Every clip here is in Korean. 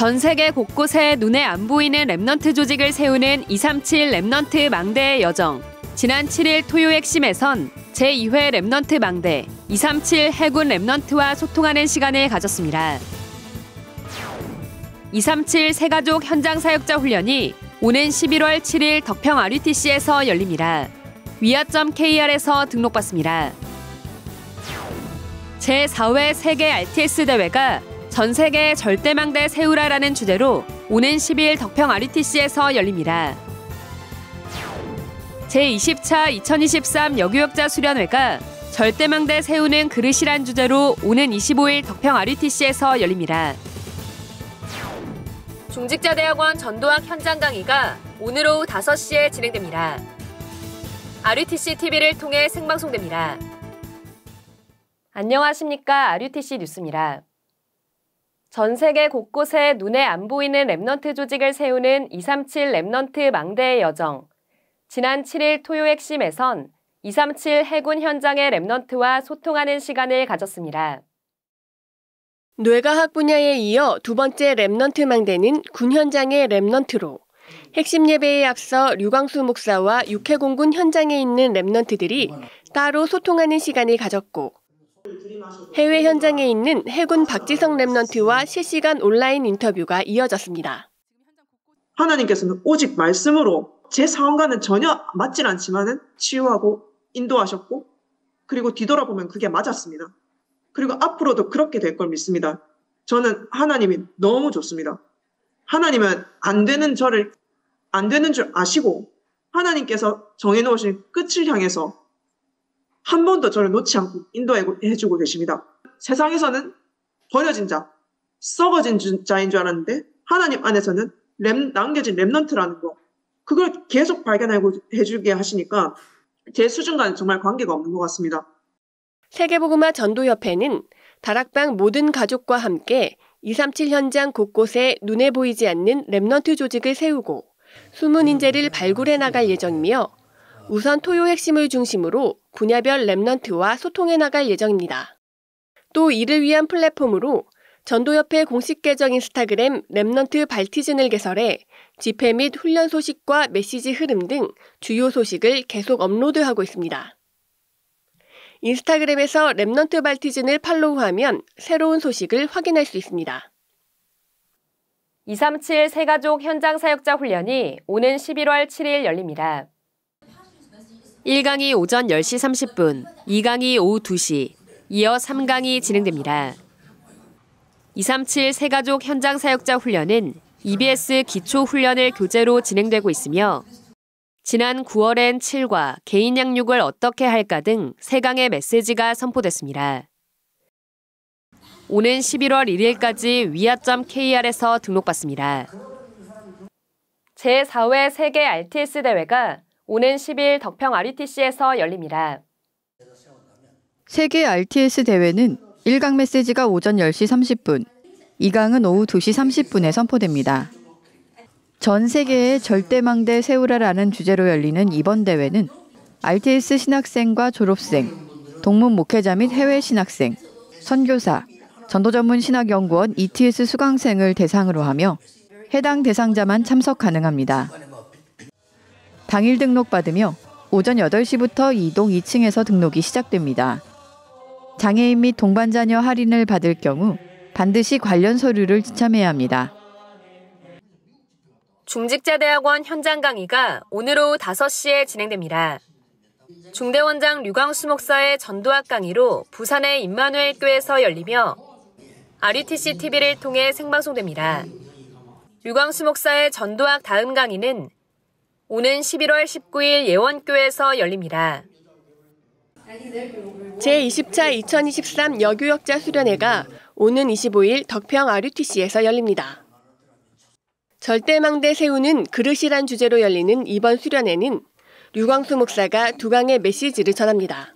전 세계 곳곳에 눈에 안 보이는 랩넌트 조직을 세우는 237 랩넌트 망대의 여정. 지난 7일 토요 핵심에선 제2회 랩넌트 망대 237 해군 랩넌트와 소통하는 시간을 가졌습니다. 237 세가족 현장 사역자 훈련이 오는 11월 7일 덕평 RUTC에서 열립니다. 위아.kr에서 점 등록받습니다. 제4회 세계 RTS 대회가 전 세계 절대망대 세우라라는 주제로 오는 10일 덕평 RUTC에서 열립니다. 제20차 2023 여교역자 수련회가 절대망대 세우는 그릇이란 주제로 오는 25일 덕평 RUTC에서 열립니다. 중직자대학원 전도학 현장 강의가 오늘 오후 5시에 진행됩니다. RUTC TV를 통해 생방송됩니다. 안녕하십니까. RUTC 뉴스입니다. 전 세계 곳곳에 눈에 안 보이는 랩넌트 조직을 세우는 237 랩넌트 망대의 여정. 지난 7일 토요 핵심에선 237 해군 현장의 랩넌트와 소통하는 시간을 가졌습니다. 뇌과학 분야에 이어 두 번째 랩넌트 망대는 군 현장의 랩넌트로 핵심 예배에 앞서 류광수 목사와 육해공군 현장에 있는 랩넌트들이 따로 소통하는 시간을 가졌고 해외 현장에 있는 해군 박지성 랩런트와 실시간 온라인 인터뷰가 이어졌습니다. 하나님께서는 오직 말씀으로 제 상황과는 전혀 맞진 않지만은 치유하고 인도하셨고 그리고 뒤돌아보면 그게 맞았습니다. 그리고 앞으로도 그렇게 될 걸 믿습니다. 저는 하나님이 너무 좋습니다. 하나님은 안 되는 저를 안 되는 줄 아시고 하나님께서 정해놓으신 끝을 향해서 한 번도 저를 놓지 않고 인도해주고 계십니다. 세상에서는 버려진 자, 썩어진 자인 줄 알았는데 하나님 안에서는 램, 남겨진 랩넌트라는 거 그걸 계속 발견하고 해주게 하시니까 제 수준과는 정말 관계가 없는 것 같습니다. 세계보그마 전도협회는 다락방 모든 가족과 함께 237 현장 곳곳에 눈에 보이지 않는 랩넌트 조직을 세우고 숨은 인재를 발굴해 나갈 예정이며 우선 토요 핵심을 중심으로 분야별 랩넌트와 소통해 나갈 예정입니다. 또 이를 위한 플랫폼으로 전도협회 공식 계정 인스타그램 랩넌트 발티즌을 개설해 집회 및 훈련 소식과 메시지 흐름 등 주요 소식을 계속 업로드하고 있습니다. 인스타그램에서 랩넌트 발티즌을 팔로우하면 새로운 소식을 확인할 수 있습니다. 237 세가족 현장 사역자 훈련이 오는 11월 7일 열립니다. 1강이 오전 10시 30분, 2강이 오후 2시, 이어 3강이 진행됩니다. 237 세가족 현장 사역자 훈련은 EBS 기초 훈련을 교재로 진행되고 있으며 지난 9월엔 7과 개인 양육을 어떻게 할까 등 3강의 메시지가 선포됐습니다. 오는 11월 1일까지 위아.kr에서 등록받습니다. 제4회 세계 RTS 대회가 오는 10일 덕평 RUTC에서 열립니다. 세계 RTS 대회는 1강 메시지가 오전 10시 30분, 2강은 오후 2시 30분에 선포됩니다. 전 세계의 절대망대 세우라라는 주제로 열리는 이번 대회는 RTS 신학생과 졸업생, 동문 목회자 및 해외 신학생, 선교사, 전도전문 신학연구원 ETS 수강생을 대상으로 하며 해당 대상자만 참석 가능합니다. 당일 등록받으며 오전 8시부터 이동 2층에서 등록이 시작됩니다. 장애인 및 동반자녀 할인을 받을 경우 반드시 관련 서류를 지참해야 합니다. 중직자대학원 현장 강의가 오늘 오후 5시에 진행됩니다. 중대원장 류광수 목사의 전도학 강의로 부산의 임마누엘 교회에서 열리며 RUTC TV를 통해 생방송됩니다. 류광수 목사의 전도학 다음 강의는 오는 11월 19일 예원교에서 열립니다. 제20차 2023 여교역자 수련회가 오는 25일 덕평 RUTC에서 열립니다. 절대망대 세우는 그릇이란 주제로 열리는 이번 수련회는 류광수 목사가 두강의 메시지를 전합니다.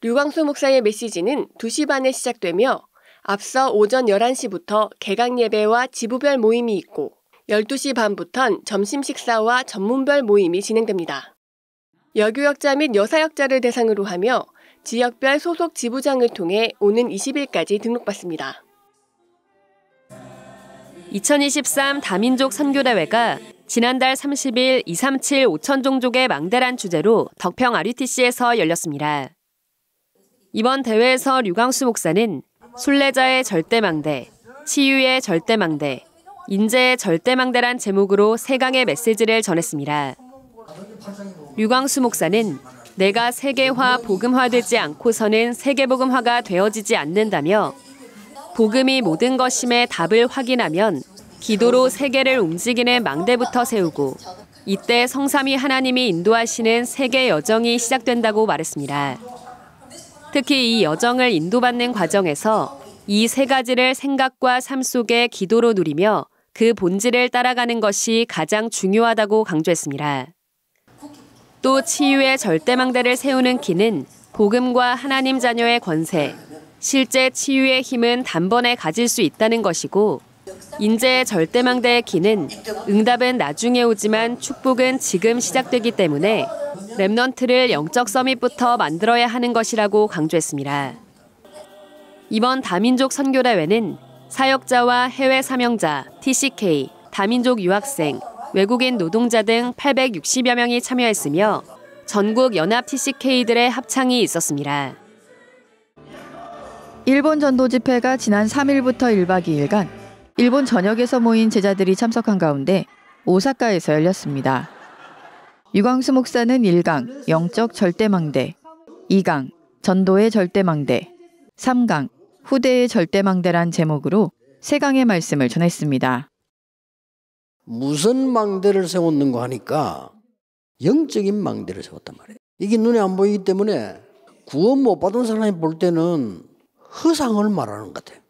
류광수 목사의 메시지는 2시 반에 시작되며 앞서 오전 11시부터 개강 예배와 지부별 모임이 있고 12시 반부턴 점심 식사와 전문별 모임이 진행됩니다. 여교역자 및 여사역자를 대상으로 하며 지역별 소속 지부장을 통해 오는 20일까지 등록받습니다. 2023 다민족 선교대회가 지난달 30일 237 5천 종족의 망대란 주제로 덕평 RUTC에서 열렸습니다. 이번 대회에서 류광수 목사는 순례자의 절대망대, 치유의 절대망대, 인재의 절대망대란 제목으로 세강의 메시지를 전했습니다. 유광수 목사는 내가 세계화, 복음화되지 않고서는 세계복음화가 되어지지 않는다며 복음이 모든 것임의 답을 확인하면 기도로 세계를 움직이는 망대부터 세우고 이때 성삼위 하나님이 인도하시는 세계 여정이 시작된다고 말했습니다. 특히 이 여정을 인도받는 과정에서 이 세 가지를 생각과 삶 속에 기도로 누리며 그 본질을 따라가는 것이 가장 중요하다고 강조했습니다. 또 치유의 절대망대를 세우는 키는 복음과 하나님 자녀의 권세, 실제 치유의 힘은 단번에 가질 수 있다는 것이고 인재의 절대망대의 기는 응답은 나중에 오지만 축복은 지금 시작되기 때문에 랩넌트를 영적 서밋부터 만들어야 하는 것이라고 강조했습니다. 이번 다민족 선교대회는 사역자와 해외 사명자, TCK, 다민족 유학생, 외국인 노동자 등 860여 명이 참여했으며 전국 연합 TCK들의 합창이 있었습니다. 일본 전도 집회가 지난 3일부터 1박 2일간 일본 전역에서 모인 제자들이 참석한 가운데 오사카에서 열렸습니다. 유광수 목사는 1강 영적 절대망대, 2강 전도의 절대망대, 3강 후대의 절대망대란 제목으로 세강의 말씀을 전했습니다. 무슨 망대를 세웠는가 하니까 영적인 망대를 세웠단 말이에요. 이게 눈에 안 보이기 때문에 구원 못 받은 사람이 볼 때는 허상을 말하는 것 같아요.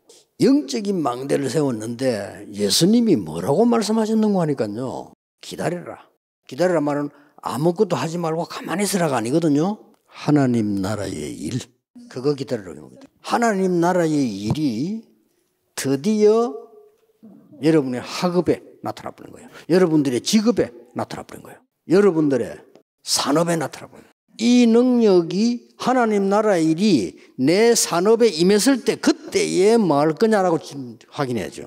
영적인 망대를 세웠는데 예수님이 뭐라고 말씀하셨는가 하니까요. 기다려라. 기다리라 말은 아무것도 하지 말고 가만히 있으라가 아니거든요. 하나님 나라의 일. 그거 기다리는 겁니다. 하나님 나라의 일이 드디어 여러분의 학업에 나타나 버린 거예요. 여러분들의 직업에 나타나 버린 거예요. 여러분들의 산업에 나타나 버린 거예요. 이 능력이 하나님 나라 일이 내 산업에 임했을 때 그때에 뭘 거냐라고 확인해야죠.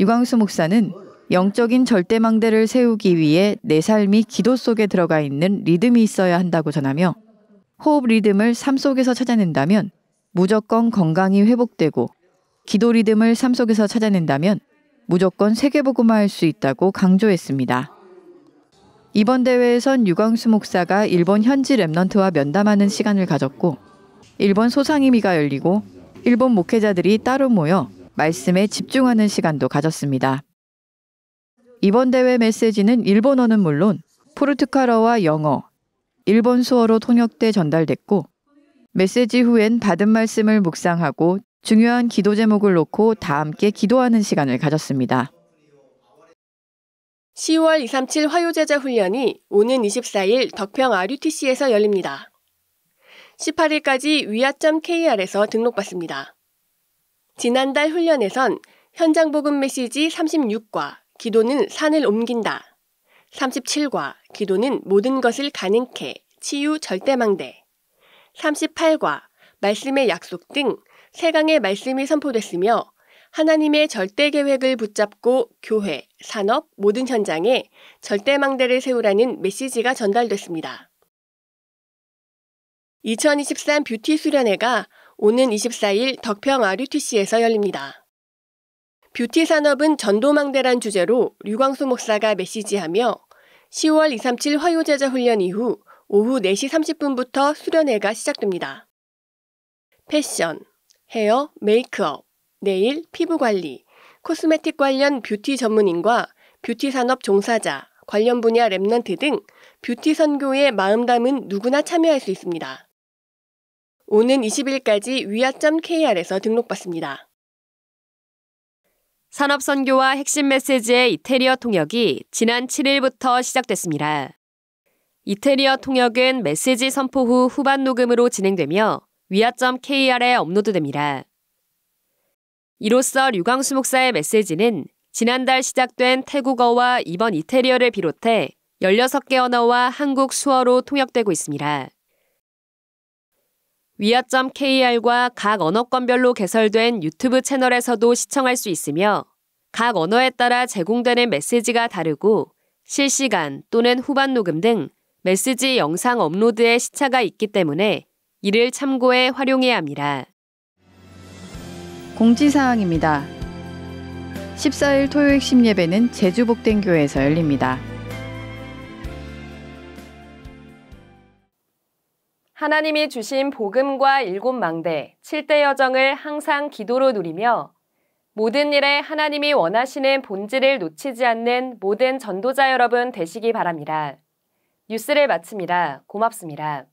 유광수 목사는 영적인 절대망대를 세우기 위해 내 삶이 기도 속에 들어가 있는 리듬이 있어야 한다고 전하며 호흡 리듬을 삶 속에서 찾아낸다면 무조건 건강이 회복되고 기도 리듬을 삶 속에서 찾아낸다면 무조건 세계보고마할 수 있다고 강조했습니다. 이번 대회에선 유광수 목사가 일본 현지 랩넌트와 면담하는 시간을 가졌고 일본 소상임위가 열리고 일본 목회자들이 따로 모여 말씀에 집중하는 시간도 가졌습니다. 이번 대회 메시지는 일본어는 물론 포르투갈어와 영어, 일본 수어로 통역돼 전달됐고 메시지 후엔 받은 말씀을 묵상하고 중요한 기도 제목을 놓고 다 함께 기도하는 시간을 가졌습니다. 10월 237 화요제자 훈련이 오는 24일 덕평 RUTC에서 열립니다. 18일까지 위아.kr에서 등록받습니다. 지난달 훈련에선 현장 복음 메시지 36과 기도는 산을 옮긴다 37과 기도는 모든 것을 가능케 치유 절대망대 38과 말씀의 약속 등 세강의 말씀이 선포됐으며 하나님의 절대 계획을 붙잡고 교회, 산업, 모든 현장에 절대망대를 세우라는 메시지가 전달됐습니다. 2023 뷰티 수련회가 오는 24일 덕평 아류티시에서 열립니다. 뷰티 산업은 전도망대란 주제로 류광수 목사가 메시지하며 10월 237 화요제자 훈련 이후 오후 4시 30분부터 수련회가 시작됩니다. 패션, 헤어, 메이크업, 네일, 피부 관리, 코스메틱 관련 뷰티 전문인과 뷰티 산업 종사자, 관련 분야 랩런트 등 뷰티 선교의 마음 담은 누구나 참여할 수 있습니다. 오는 20일까지 위아점 KR에서 등록받습니다. 산업선교와 핵심 메시지의 이태리어 통역이 지난 7일부터 시작됐습니다. 이태리어 통역은 메시지 선포 후 후반 녹음으로 진행되며 위아.kr에 점 업로드됩니다. 이로써 류광수 목사의 메시지는 지난달 시작된 태국어와 이번 이태리어를 비롯해 16개 언어와 한국 수어로 통역되고 있습니다. 위점 k r 과각 언어권별로 개설된 유튜브 채널에서도 시청할 수 있으며 각 언어에 따라 제공되는 메시지가 다르고 실시간 또는 후반 녹음 등 메시지 영상 업로드의 시차가 있기 때문에 이를 참고해 활용해야 합니다. 공지사항입니다. 14일 토요일 심예배는 제주복된교회에서 열립니다. 하나님이 주신 복음과 일곱 망대, 칠대 여정을 항상 기도로 누리며 모든 일에 하나님이 원하시는 본질을 놓치지 않는 모든 전도자 여러분 되시기 바랍니다. 뉴스를 마칩니다. 고맙습니다.